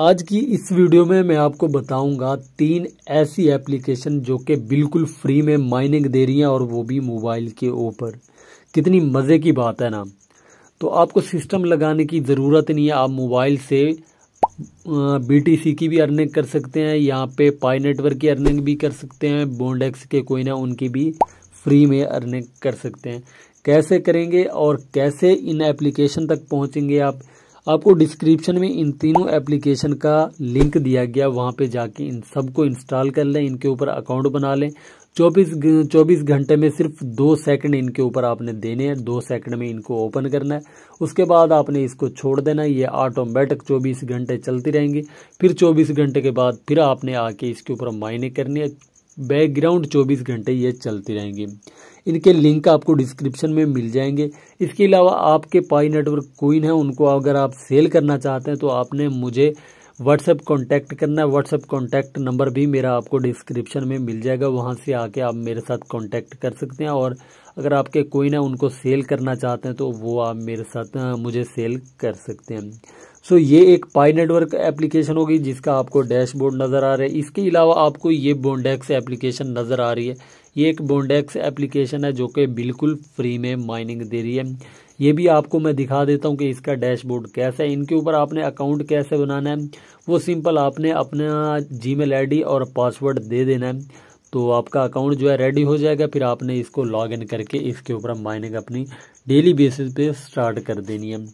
आज की इस वीडियो में मैं आपको बताऊंगा तीन ऐसी एप्लीकेशन जो कि बिल्कुल फ्री में माइनिंग दे रही हैं और वो भी मोबाइल के ऊपर कितनी मज़े की बात है ना तो आपको सिस्टम लगाने की ज़रूरत नहीं है आप मोबाइल से बीटीसी की भी अर्निंग कर सकते हैं यहाँ पे पाई नेटवर्क की अर्निंग भी कर सकते हैं बोंडेक्स के कोई ना उनकी भी फ्री में अर्निंग कर सकते हैं कैसे करेंगे और कैसे इन एप्लीकेशन तक पहुँचेंगे आप आपको डिस्क्रिप्शन में इन तीनों एप्लीकेशन का लिंक दिया गया वहाँ पे जाके इन सबको इंस्टॉल कर लें इनके ऊपर अकाउंट बना लें चौबीस चौबीस घंटे में सिर्फ दो सेकंड इनके ऊपर आपने देने हैं दो सेकंड में इनको ओपन करना है उसके बाद आपने इसको छोड़ देना ये ऑटोमेटिक चौबीस घंटे चलती रहेंगी फिर चौबीस घंटे के बाद फिर आपने आके इसके ऊपर मायने करनी है बैकग्राउंड 24 घंटे ये चलते रहेंगे इनके लिंक आपको डिस्क्रिप्शन में मिल जाएंगे इसके अलावा आपके पाई नेटवर्क कोइन है उनको अगर आप सेल करना चाहते हैं तो आपने मुझे व्हाट्सएप कांटेक्ट करना है व्हाट्सएप कांटेक्ट नंबर भी मेरा आपको डिस्क्रिप्शन में मिल जाएगा वहाँ से आके आप मेरे साथ कांटेक्ट कर सकते हैं और अगर आपके कोइन है उनको सेल करना चाहते हैं तो वो आप मेरे साथ मुझे सेल कर सकते हैं सो ये एक पाई नेटवर्क एप्लीकेशन होगी जिसका आपको डैशबोर्ड नज़र आ रहा है इसके अलावा आपको ये बोंडेक्स एप्लीकेशन नज़र आ रही है ये एक बोंडेक्स एप्लीकेशन है जो कि बिल्कुल फ्री में माइनिंग दे रही है ये भी आपको मैं दिखा देता हूँ कि इसका डैशबोर्ड कैसा है इनके ऊपर आपने अकाउंट कैसे बनाना है वो सिंपल आपने अपना जी मेल और पासवर्ड दे देना है तो आपका अकाउंट जो है रेडी हो जाएगा फिर आपने इसको लॉगिन करके इसके ऊपर माइनिंग अपनी डेली बेसिस पे स्टार्ट कर देनी है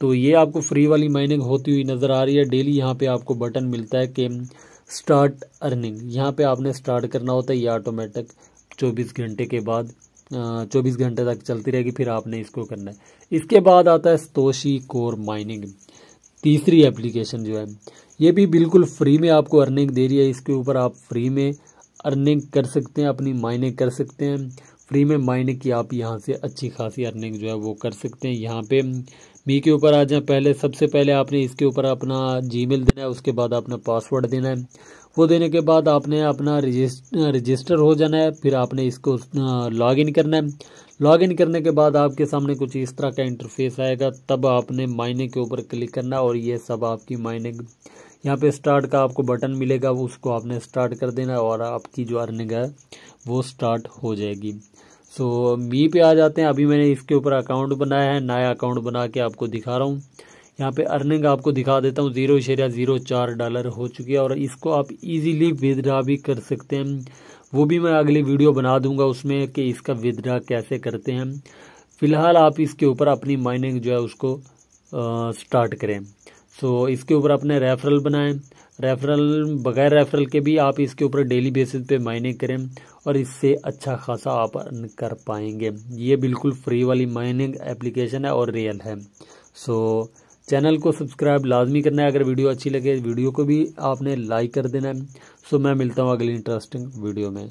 तो ये आपको फ्री वाली माइनिंग होती हुई नज़र आ रही है डेली यहाँ पे आपको बटन मिलता है कि स्टार्ट अर्निंग यहाँ पे आपने स्टार्ट करना होता है ये ऑटोमेटिक 24 घंटे के बाद चौबीस घंटे तक चलती रहेगी फिर आपने इसको करना है इसके बाद आता है स्तोशी कोर माइनिंग तीसरी एप्लीकेशन जो है ये भी बिल्कुल फ्री में आपको अर्निंग दे रही है इसके ऊपर आप फ्री में अर्निंग कर सकते हैं अपनी माइनिंग कर सकते हैं फ्री में माइनिंग की आप यहाँ से अच्छी खासी अर्निंग जो है वो कर सकते हैं यहाँ पे बी के ऊपर आ जाए पहले सबसे पहले आपने इसके ऊपर अपना जीमेल देना है उसके बाद अपना पासवर्ड देना है वो देने के बाद आपने अपना रजिस्टर हो जाना है फिर आपने इसको लॉगिन करना है लॉगिन करने के बाद आपके सामने कुछ इस तरह का इंटरफेस आएगा तब आपने माइनिंग के ऊपर क्लिक करना और ये सब आपकी माइनिंग यहाँ पे स्टार्ट का आपको बटन मिलेगा उसको आपने स्टार्ट कर देना और आपकी जो अर्निंग है वो स्टार्ट हो जाएगी सो तो मी पे आ जाते हैं अभी मैंने इसके ऊपर अकाउंट बनाया है नया अकाउंट बना के आपको दिखा रहा हूँ यहाँ पे अर्निंग आपको दिखा देता हूँ जीरो शेरिया ज़ीरो चार डॉलर हो चुकी है और इसको आप इजीली विदड्रा भी कर सकते हैं वो भी मैं अगली वीडियो बना दूंगा उसमें कि इसका विदड्रा कैसे करते हैं फ़िलहाल आप इसके ऊपर अपनी माइनिंग जो है उसको आ, स्टार्ट करें सो तो इसके ऊपर आपने रेफरल बनाएं रेफरल बगैर रेफरल के भी आप इसके ऊपर डेली बेसिस पे माइनिंग करें और इससे अच्छा खासा आप अर्न कर पाएंगे ये बिल्कुल फ्री वाली माइनिंग एप्लीकेशन है और रियल है सो चैनल को सब्सक्राइब लाजमी करना है अगर वीडियो अच्छी लगे वीडियो को भी आपने लाइक कर देना है सो मैं मिलता हूँ अगली इंटरेस्टिंग वीडियो में